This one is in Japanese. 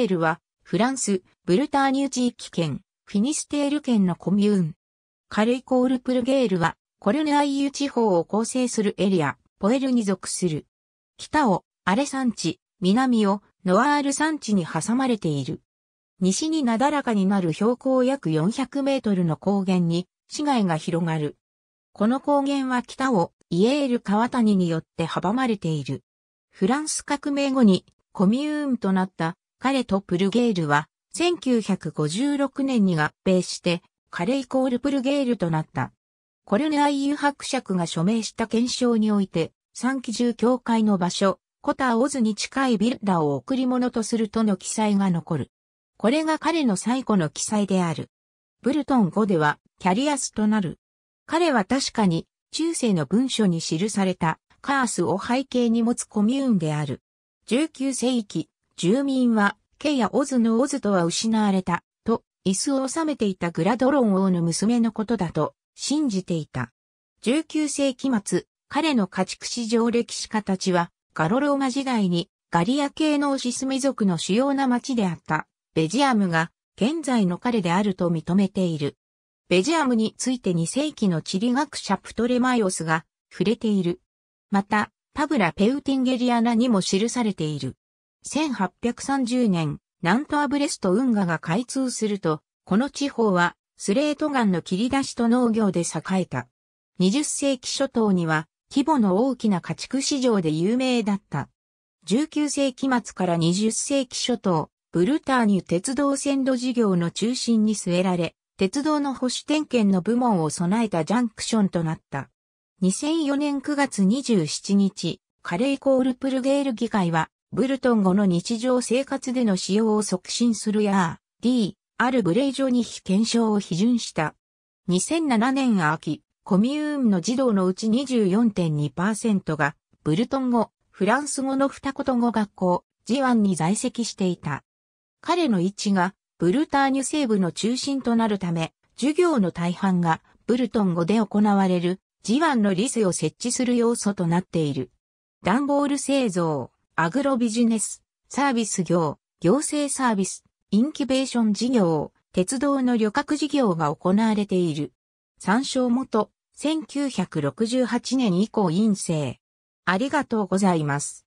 エルは、フランス、ブルターニュ地域圏、フィニステール県のコミューン。カルイコールプルゲールは、コルネアイユ地方を構成するエリア、ポエルに属する。北を、アレ山地、南を、ノアール山地に挟まれている。西になだらかになる標高約400メートルの高原に、市街が広がる。この高原は北を、イエール川谷によって阻まれている。フランス革命後に、コミューンとなった彼とプルゲールは、1956年に合併して、彼イコールプルゲールとなった。コルネアイユ伯爵が署名した検証において、三期中教会の場所、コタオズに近いビルダを贈り物とするとの記載が残る。これが彼の最後の記載である。ブルトン語では、キャリアスとなる。彼は確かに、中世の文書に記された、カースを背景に持つコミューンである。19世紀、住民は、ケやオズのオズとは失われた、と、椅子を治めていたグラドロン王の娘のことだと、信じていた。19世紀末、彼の家畜史上歴史家たちは、ガロローマ時代に、ガリア系のオシスミ族の主要な町であった、ベジアムが、現在の彼であると認めている。ベジアムについて2世紀の地理学者プトレマイオスが触れている。また、パブラ・ペウティンゲリアナにも記されている。1830年、南東アブレスト運河が開通すると、この地方はスレート岩の切り出しと農業で栄えた。20世紀初頭には規模の大きな家畜市場で有名だった。19世紀末から20世紀初頭、ブルターニュ鉄道線路事業の中心に据えられ、鉄道の保守点検の部門を備えたジャンクションとなった。2004年9月27日、カレーコールプルゲール議会はブルトン語の日常生活での使用を促進するや、D、あるブレイジョニ非検証を批准した。2007年秋、コミューンの児童のうち24.2%が、ブルトン語、フランス語の二言語学校、ジワンに在籍していた。彼の位置が、ブルターニュ西部の中心となるため、授業の大半が、ブルトン語で行われる、ジワンのリスを設置する要素となっている。段ボール製造、アグロビジネス、サービス業、行政サービス、インキュベーション事業、鉄道の旅客事業が行われている。参照元、1968年以降陰性。ありがとうございます。